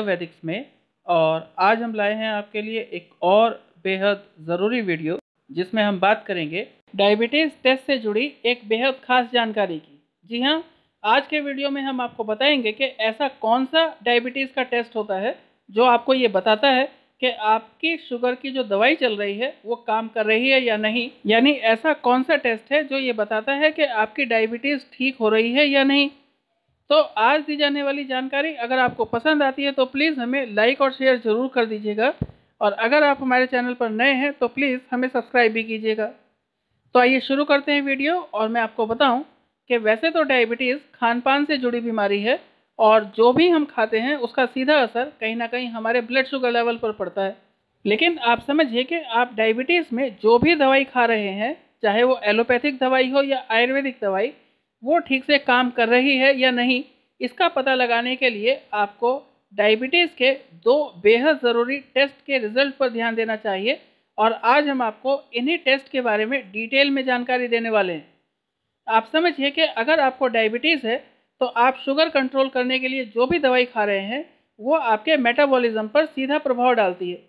आयुर्वेदिक्स में और आज हम लाए हैं आपके लिए एक और बेहद ज़रूरी वीडियो जिसमें हम बात करेंगे डायबिटीज़ टेस्ट से जुड़ी एक बेहद ख़ास जानकारी की जी हाँ आज के वीडियो में हम आपको बताएंगे कि ऐसा कौन सा डायबिटीज़ का टेस्ट होता है जो आपको ये बताता है कि आपकी शुगर की जो दवाई चल रही है वो काम कर रही है या नहीं यानी ऐसा कौन सा टेस्ट है जो ये बताता है कि आपकी डायबिटीज़ ठीक हो रही है या नहीं तो आज दी जाने वाली जानकारी अगर आपको पसंद आती है तो प्लीज़ हमें लाइक और शेयर ज़रूर कर दीजिएगा और अगर आप हमारे चैनल पर नए हैं तो प्लीज़ हमें सब्सक्राइब भी कीजिएगा तो आइए शुरू करते हैं वीडियो और मैं आपको बताऊं कि वैसे तो डायबिटीज़ खान पान से जुड़ी बीमारी है और जो भी हम खाते हैं उसका सीधा असर कहीं ना कहीं हमारे ब्लड शुगर लेवल पर पड़ता है लेकिन आप समझिए कि आप डायबिटीज़ में जो भी दवाई खा रहे हैं चाहे वो एलोपैथिक दवाई हो या आयुर्वेदिक दवाई वो ठीक से काम कर रही है या नहीं इसका पता लगाने के लिए आपको डायबिटीज़ के दो बेहद ज़रूरी टेस्ट के रिजल्ट पर ध्यान देना चाहिए और आज हम आपको इन्हीं टेस्ट के बारे में डिटेल में जानकारी देने वाले हैं आप समझिए कि अगर आपको डायबिटीज़ है तो आप शुगर कंट्रोल करने के लिए जो भी दवाई खा रहे हैं वो आपके मेटाबॉलिज्म पर सीधा प्रभाव डालती है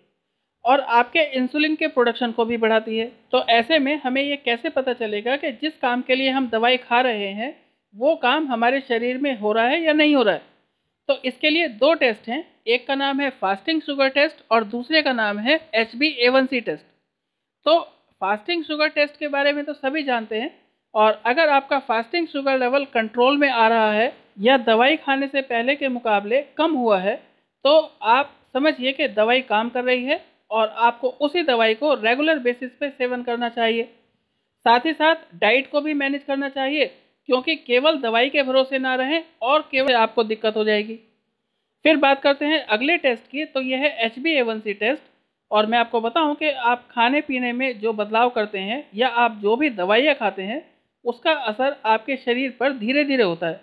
और आपके इंसुलिन के प्रोडक्शन को भी बढ़ाती है तो ऐसे में हमें ये कैसे पता चलेगा कि जिस काम के लिए हम दवाई खा रहे हैं वो काम हमारे शरीर में हो रहा है या नहीं हो रहा है तो इसके लिए दो टेस्ट हैं एक का नाम है फास्टिंग शुगर टेस्ट और दूसरे का नाम है H B A one C test तो फास्टिंग शुगर टेस्ट के बारे में तो सभी जानते हैं और अगर आपका फास्टिंग शुगर लेवल कंट्रोल में आ रहा है या दवाई खाने से पहले के मुकाबले कम हुआ है तो आप समझिए कि दवाई काम कर रही है और आपको उसी दवाई को रेगुलर बेसिस पे सेवन करना चाहिए साथ ही साथ डाइट को भी मैनेज करना चाहिए क्योंकि केवल दवाई के भरोसे ना रहें और केवल आपको दिक्कत हो जाएगी फिर बात करते हैं अगले टेस्ट की तो यह है एच बी टेस्ट और मैं आपको बताऊं कि आप खाने पीने में जो बदलाव करते हैं या आप जो भी दवाइयाँ खाते हैं उसका असर आपके शरीर पर धीरे धीरे होता है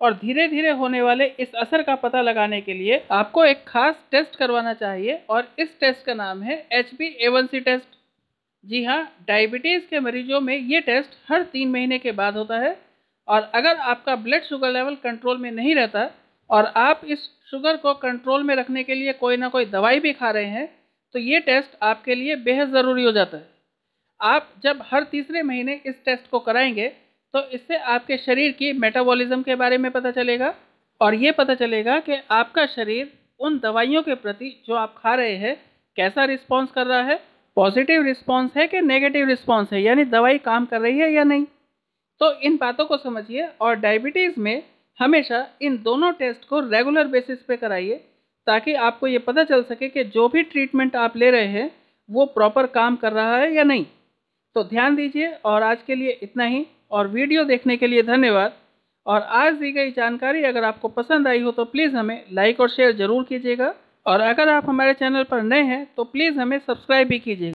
और धीरे धीरे होने वाले इस असर का पता लगाने के लिए आपको एक खास टेस्ट करवाना चाहिए और इस टेस्ट का नाम है एच बी टेस्ट जी हाँ डायबिटीज़ के मरीजों में ये टेस्ट हर तीन महीने के बाद होता है और अगर आपका ब्लड शुगर लेवल कंट्रोल में नहीं रहता और आप इस शुगर को कंट्रोल में रखने के लिए कोई ना कोई दवाई भी खा रहे हैं तो ये टेस्ट आपके लिए बेहद ज़रूरी हो जाता है आप जब हर तीसरे महीने इस टेस्ट को कराएंगे तो इससे आपके शरीर की मेटाबॉलिज्म के बारे में पता चलेगा और ये पता चलेगा कि आपका शरीर उन दवाइयों के प्रति जो आप खा रहे हैं कैसा रिस्पॉन्स कर रहा है पॉजिटिव रिस्पॉन्स है कि नेगेटिव रिस्पॉन्स है यानी दवाई काम कर रही है या नहीं तो इन बातों को समझिए और डायबिटीज़ में हमेशा इन दोनों टेस्ट को रेगुलर बेसिस पे कराइए ताकि आपको ये पता चल सके कि जो भी ट्रीटमेंट आप ले रहे हैं वो प्रॉपर काम कर रहा है या नहीं तो ध्यान दीजिए और आज के लिए इतना ही और वीडियो देखने के लिए धन्यवाद और आज दी गई जानकारी अगर आपको पसंद आई हो तो प्लीज़ हमें लाइक और शेयर ज़रूर कीजिएगा और अगर आप हमारे चैनल पर नए हैं तो प्लीज़ हमें सब्सक्राइब भी कीजिएगा